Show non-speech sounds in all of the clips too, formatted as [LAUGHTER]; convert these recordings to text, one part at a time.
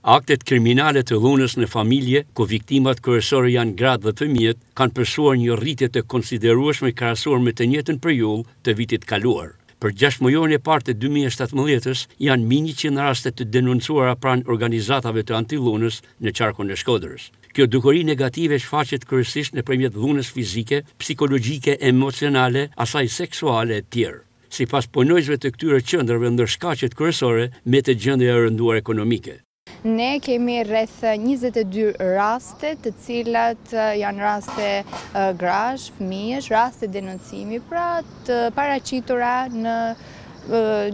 Aktet kriminale të dhunës në familje, ku viktimat kërësore janë gratë dhe të mjetë, kanë përsuar një rritje të konsiderueshme krasuar me të njetën për jullë të vitit kaluar. Për 6 mujohën e partë të 2017-ës, janë mini që në rastet të denoncuara pranë organizatave të antilunës në qarkon e shkodrës. Kjo dukori negative shfaqet kërësisht në premjet dhunës fizike, psikologike, emocionale, asaj seksuale e tjerë. Si pas ponojzve të këtyre qëndrëve ndërshkacet kërësore me të gjëndje e rënduar ekonomike. Ne kemi rreth 22 raste të cilat janë raste grash, fëmijësh, raste denoncimi, pra të paracitura në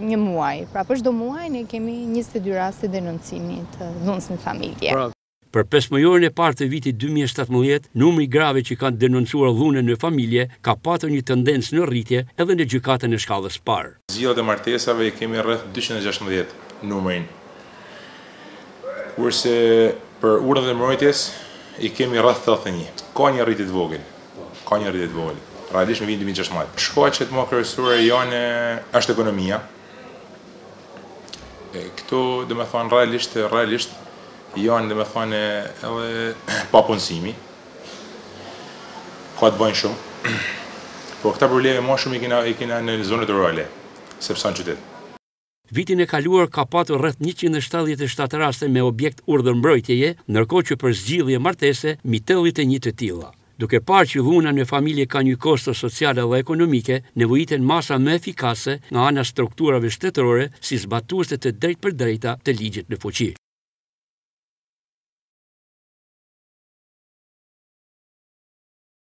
një muaj. Pra për shdo muaj ne kemi 22 raste denoncimi të dhunës në familje. Pra, për 5 mëjorën e partë të vitit 2017, numri grave që kanë denoncuar dhune në familje ka patër një tendencë në rritje edhe në gjykatën e shkallës parë. Zilat e martesave i kemi rreth 216 numërin kurse për urën dhe mbrojtjes i kemi rreth 31. Ka një rritje të vogël. Ka një rritje të vogël. Realisht me vitin 2016. Shkoja që më kërësure janë është ekonomia. E, këtu, dhe me thonë, realisht, realisht, janë, dhe me thonë, edhe [CLEARS THROAT] papunësimi. Ka të bëjnë shumë. [CLEARS THROAT] Por këta probleme më shumë i kina, i kina në zonët rurale, sepse në qytetë. Vitin e kaluar ka patur rreth 177 raste me objekt urdhërmbrojtjeje, ndërkohë që për zgjidhje martese mitellit e një të tilla. Duke parë që dhuna në familje ka një kosto sociale dhe ekonomike, nevojiten masa më efikase nga ana strukturave shtetërore si zbatuese të drejtë për drejta të ligjit në fuqi.